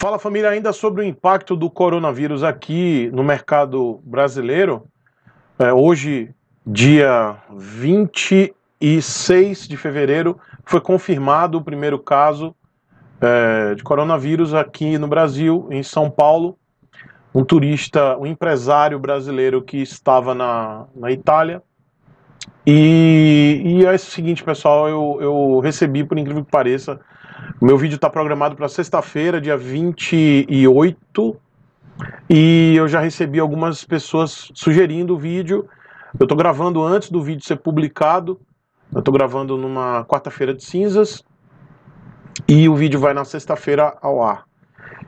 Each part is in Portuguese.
Fala família, ainda sobre o impacto do coronavírus aqui no mercado brasileiro. É, hoje, dia 26 de fevereiro, foi confirmado o primeiro caso é, de coronavírus aqui no Brasil, em São Paulo. Um turista, um empresário brasileiro que estava na, na Itália. E, e é o seguinte, pessoal, eu, eu recebi, por incrível que pareça, meu vídeo está programado para sexta-feira, dia 28, e eu já recebi algumas pessoas sugerindo o vídeo. Eu estou gravando antes do vídeo ser publicado. Eu estou gravando numa quarta-feira de cinzas e o vídeo vai na sexta-feira ao ar.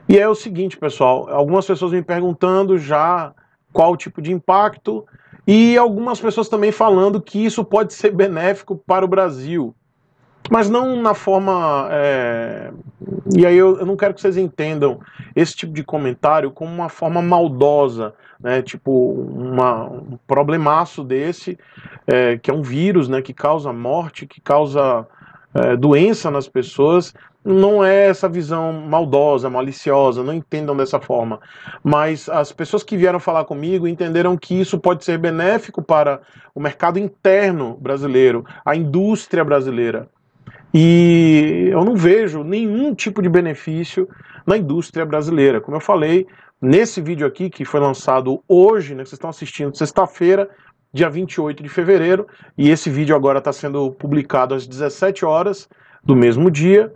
E é o seguinte, pessoal, algumas pessoas me perguntando já qual o tipo de impacto e algumas pessoas também falando que isso pode ser benéfico para o Brasil mas não na forma. É... E aí eu, eu, não quero que vocês entendam esse tipo de comentário como uma forma maldosa, né? Tipo, uma, um problemaço desse, é, que é um vírus, né? Que causa morte, que causa é, doença nas pessoas. Não é essa visão maldosa, maliciosa, não entendam dessa forma. Mas as pessoas que vieram falar comigo entenderam que isso pode ser benéfico para o mercado interno brasileiro, a indústria brasileira. E eu não vejo nenhum tipo de benefício na indústria brasileira. Como eu falei, nesse vídeo aqui, que foi lançado hoje, né, que vocês estão assistindo sexta-feira, dia 28 de fevereiro, e esse vídeo agora está sendo publicado às 17 horas do mesmo dia.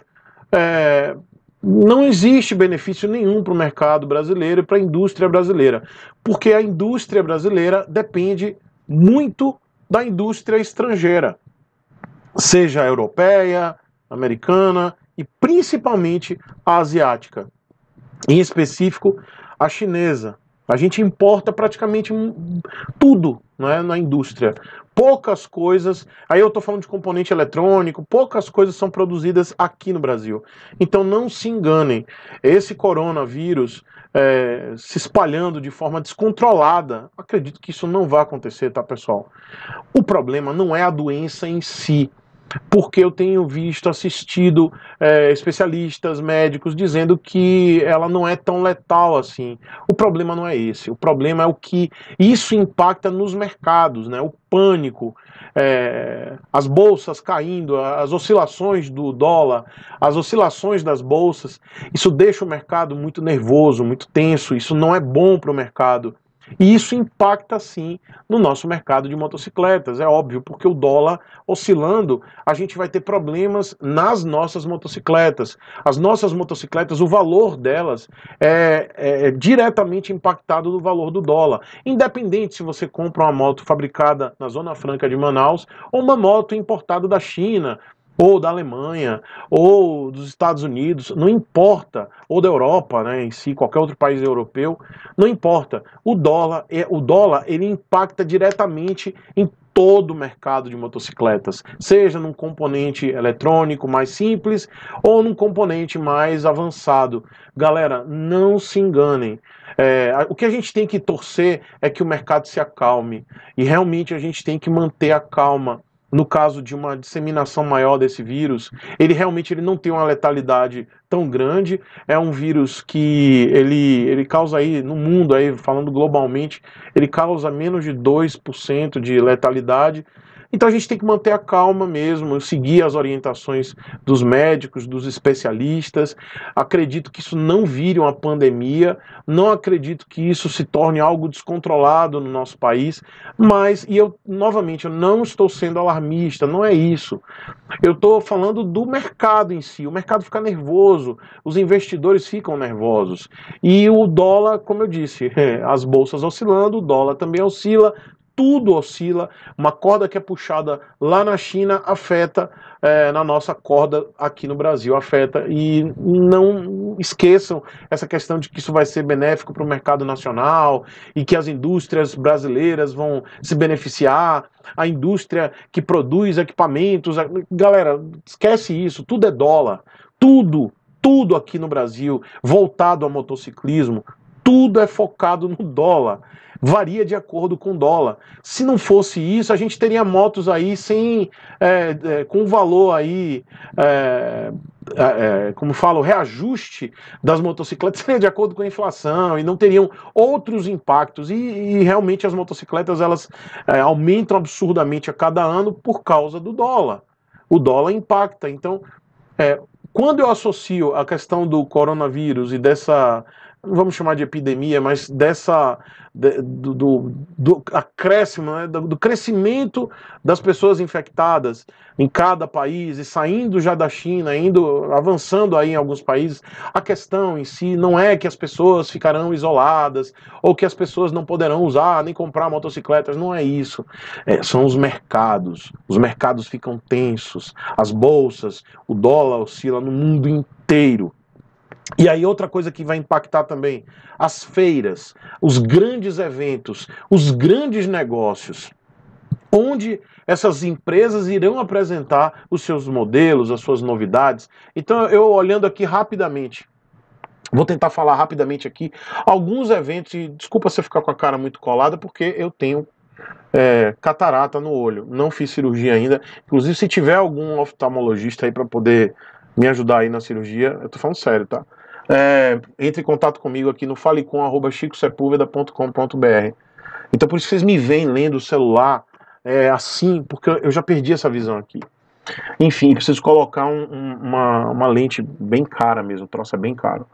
É, não existe benefício nenhum para o mercado brasileiro e para a indústria brasileira, porque a indústria brasileira depende muito da indústria estrangeira seja europeia, americana e principalmente a asiática. Em específico, a chinesa. A gente importa praticamente tudo né, na indústria. Poucas coisas, aí eu estou falando de componente eletrônico, poucas coisas são produzidas aqui no Brasil. Então não se enganem, esse coronavírus é, se espalhando de forma descontrolada, acredito que isso não vai acontecer, tá pessoal? O problema não é a doença em si, porque eu tenho visto, assistido é, especialistas, médicos dizendo que ela não é tão letal assim. O problema não é esse. O problema é o que isso impacta nos mercados, né? O pânico, é, as bolsas caindo, as oscilações do dólar, as oscilações das bolsas. Isso deixa o mercado muito nervoso, muito tenso. Isso não é bom para o mercado. E isso impacta sim no nosso mercado de motocicletas, é óbvio, porque o dólar oscilando, a gente vai ter problemas nas nossas motocicletas. As nossas motocicletas, o valor delas é, é, é diretamente impactado no valor do dólar. Independente se você compra uma moto fabricada na Zona Franca de Manaus ou uma moto importada da China, ou da Alemanha, ou dos Estados Unidos, não importa, ou da Europa, né, em si, qualquer outro país europeu, não importa. O dólar, é, o dólar, ele impacta diretamente em todo o mercado de motocicletas, seja num componente eletrônico mais simples ou num componente mais avançado. Galera, não se enganem. É, o que a gente tem que torcer é que o mercado se acalme e realmente a gente tem que manter a calma no caso de uma disseminação maior desse vírus, ele realmente ele não tem uma letalidade tão grande. É um vírus que ele, ele causa aí no mundo aí falando globalmente, ele causa menos de 2% de letalidade então a gente tem que manter a calma mesmo, seguir as orientações dos médicos, dos especialistas. Acredito que isso não vire uma pandemia, não acredito que isso se torne algo descontrolado no nosso país, mas, e eu, novamente, eu não estou sendo alarmista, não é isso. Eu estou falando do mercado em si. O mercado fica nervoso, os investidores ficam nervosos. E o dólar, como eu disse, as bolsas oscilando, o dólar também oscila, tudo oscila. Uma corda que é puxada lá na China afeta é, na nossa corda aqui no Brasil, afeta. E não esqueçam essa questão de que isso vai ser benéfico para o mercado nacional e que as indústrias brasileiras vão se beneficiar. A indústria que produz equipamentos. Galera, esquece isso. Tudo é dólar. Tudo. Tudo aqui no Brasil voltado ao motociclismo, tudo é focado no dólar varia de acordo com o dólar. Se não fosse isso, a gente teria motos aí sem é, é, com valor aí, é, é, é como falo, reajuste das motocicletas seria de acordo com a inflação e não teriam outros impactos. E, e realmente as motocicletas elas é, aumentam absurdamente a cada ano por causa do dólar. O dólar impacta. Então, quando eu associo a questão do coronavírus e dessa vamos chamar de epidemia, mas dessa de, do, do, do, acréscimo, né, do, do, crescimento das pessoas infectadas em cada país e saindo já da China, indo avançando aí em alguns países, a questão em si não é que as pessoas ficarão isoladas ou que as pessoas não poderão usar nem comprar motocicletas, não é isso. É, são os mercados. Os mercados ficam tensos, as bolsas, o dólar oscila no mundo inteiro e aí, outra coisa que vai impactar também: as feiras, os grandes eventos, os grandes negócios, onde essas empresas irão apresentar os seus modelos, as suas novidades. Então, eu olhando aqui rapidamente. Vou tentar falar rapidamente aqui alguns eventos, e desculpa se eu ficar com a cara muito colada, porque eu tenho é, catarata no olho. Não fiz cirurgia ainda. Inclusive, se tiver algum oftalmologista aí para poder me ajudar aí na cirurgia, eu tô falando sério, tá? É, entre em contato comigo aqui no falecom.chicosepulveda.com.br. Então por isso vocês me veem lendo o celular é, assim, porque eu já perdi essa visão aqui. Enfim, preciso colocar um, um, uma, uma lente bem cara mesmo, o troço é bem caro.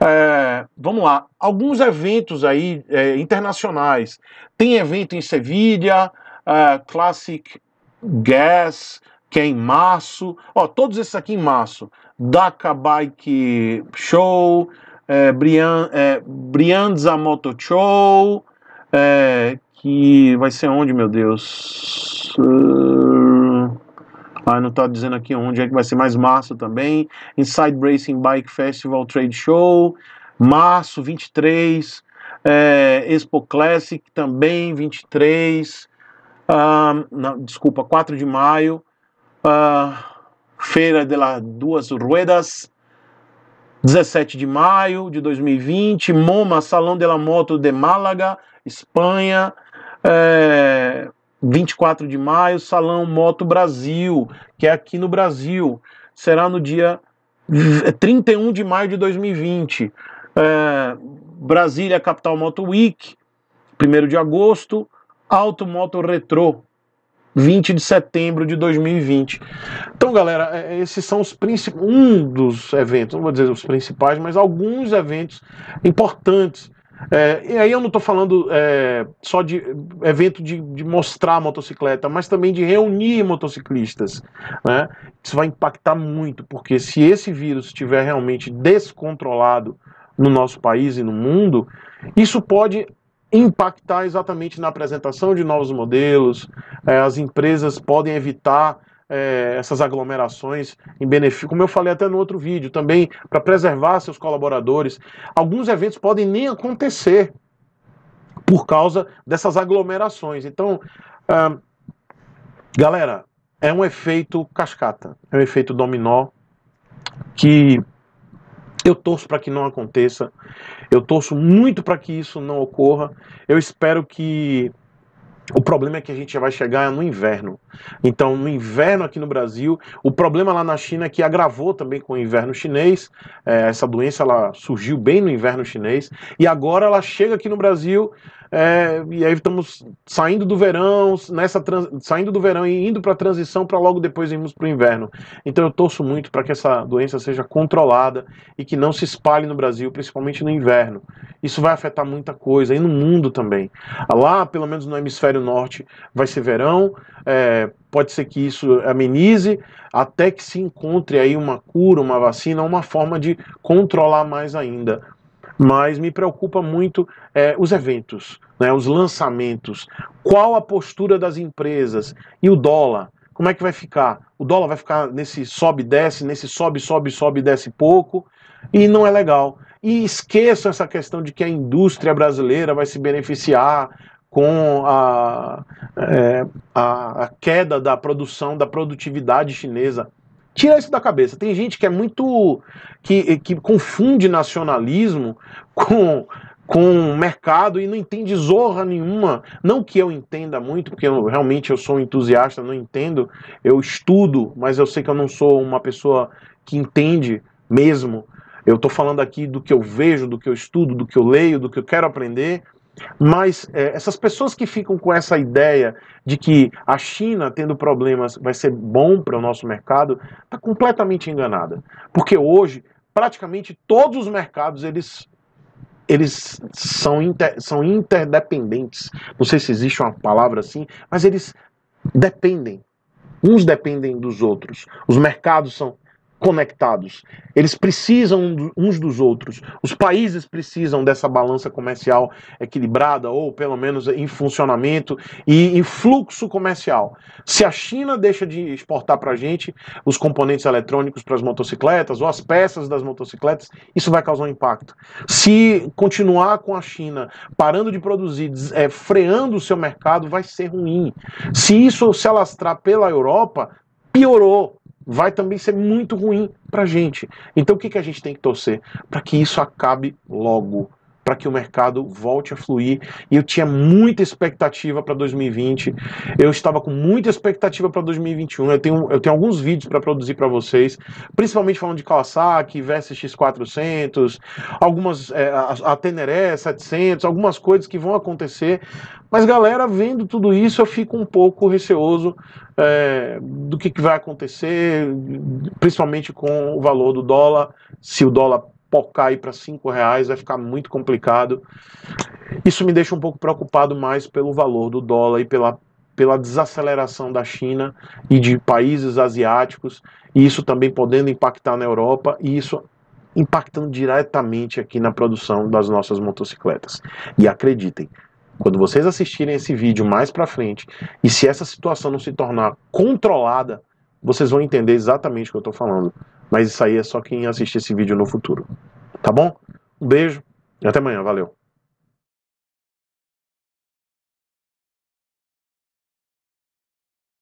É, vamos lá, alguns eventos aí é, internacionais. Tem evento em Sevilha, é, Classic Gas, que é em março. Ó, todos esses aqui em março. Daka Bike Show, é, Brian, é, Brianza Moto Show, é, que vai ser onde, meu Deus? Uh, ah, não está dizendo aqui onde, é que vai ser mais março também. Inside Racing Bike Festival Trade Show, março 23. É, Expo Classic também, 23. Um, ah, não, desculpa, 4 de maio uh, Feira de las Duas Ruedas, 17 de maio de 2020, MoMA, Salão de la Moto de Málaga, Espanha, é, 24 de maio, Salão Moto Brasil, que é aqui no Brasil, será no dia 31 de maio de 2020, é, Brasília Capital Moto Week, 1 de agosto, Auto Moto Retro, 20 de setembro de 2020. Então, galera, é, é, esses são os principais, um dos eventos, não vou dizer os principais, mas alguns eventos importantes. É, e aí eu não estou falando é, só de evento de, de mostrar motocicleta, mas também de reunir motociclistas. Né? Isso vai impactar muito, porque se esse vírus estiver realmente descontrolado no nosso país e no mundo, isso pode impactar exatamente na apresentação de novos modelos, é, as empresas podem evitar é, essas aglomerações em benefício, como eu falei até no outro vídeo, também para preservar seus colaboradores. Alguns eventos podem nem acontecer por causa dessas aglomerações. Então, é, galera, é um efeito cascata, é um efeito dominó que eu torço para que não aconteça. Eu torço muito para que isso não ocorra. Eu espero que o problema é que a gente vai chegar no inverno. Então, no inverno aqui no Brasil, o problema lá na China é que agravou também com o inverno chinês. É, essa doença ela surgiu bem no inverno chinês e agora ela chega aqui no Brasil é, e aí estamos saindo do verão, nessa trans, saindo do verão e indo para a transição para logo depois irmos para o inverno. Então eu torço muito para que essa doença seja controlada e que não se espalhe no Brasil, principalmente no inverno. Isso vai afetar muita coisa e no mundo também. Lá, pelo menos no hemisfério norte, vai ser verão. É, pode ser que isso amenize até que se encontre aí uma cura, uma vacina, uma forma de controlar mais ainda mas me preocupa muito é, os eventos, né, os lançamentos. Qual a postura das empresas e o dólar? Como é que vai ficar? O dólar vai ficar nesse sobe desce, nesse sobe sobe sobe desce pouco e não é legal. E esqueçam essa questão de que a indústria brasileira vai se beneficiar com a, é, a, a queda da produção, da produtividade chinesa. Tira isso da cabeça. Tem gente que é muito. que, que confunde nacionalismo com, com mercado e não entende zorra nenhuma. Não que eu entenda muito, porque eu, realmente eu sou um entusiasta, não entendo. Eu estudo, mas eu sei que eu não sou uma pessoa que entende mesmo. Eu estou falando aqui do que eu vejo, do que eu estudo, do que eu leio, do que eu quero aprender. Mas é, essas pessoas que ficam com essa ideia de que a China, tendo problemas, vai ser bom para o nosso mercado, está completamente enganada. Porque hoje, praticamente todos os mercados, eles eles são, inter, são interdependentes. Não sei se existe uma palavra assim, mas eles dependem. Uns dependem dos outros. Os mercados são conectados. Eles precisam uns dos outros. Os países precisam dessa balança comercial equilibrada ou pelo menos em funcionamento e em fluxo comercial. Se a China deixa de exportar para a gente os componentes eletrônicos para as motocicletas ou as peças das motocicletas, isso vai causar um impacto. Se continuar com a China parando de produzir, é, freando o seu mercado, vai ser ruim. Se isso se alastrar pela Europa, piorou vai também ser muito ruim para gente. Então o que, que a gente tem que torcer? Para que isso acabe logo para que o mercado volte a fluir. E eu tinha muita expectativa para 2020. Eu estava com muita expectativa para 2021. Eu tenho, eu tenho alguns vídeos para produzir para vocês, principalmente falando de Kawasaki, x 400, algumas é, a, a Teneré 700, algumas coisas que vão acontecer. Mas galera, vendo tudo isso, eu fico um pouco receoso é, do que, que vai acontecer, principalmente com o valor do dólar, se o dólar pocar aí para cinco reais, vai ficar muito complicado. Isso me deixa um pouco preocupado mais pelo valor do dólar e pela, pela desaceleração da China e de países asiáticos, e isso também podendo impactar na Europa, e isso impactando diretamente aqui na produção das nossas motocicletas. E acreditem, quando vocês assistirem esse vídeo mais para frente, e se essa situação não se tornar controlada, vocês vão entender exatamente o que eu estou falando. Mas isso aí é só quem assistir esse vídeo no futuro. Tá bom? Um beijo e até amanhã. Valeu!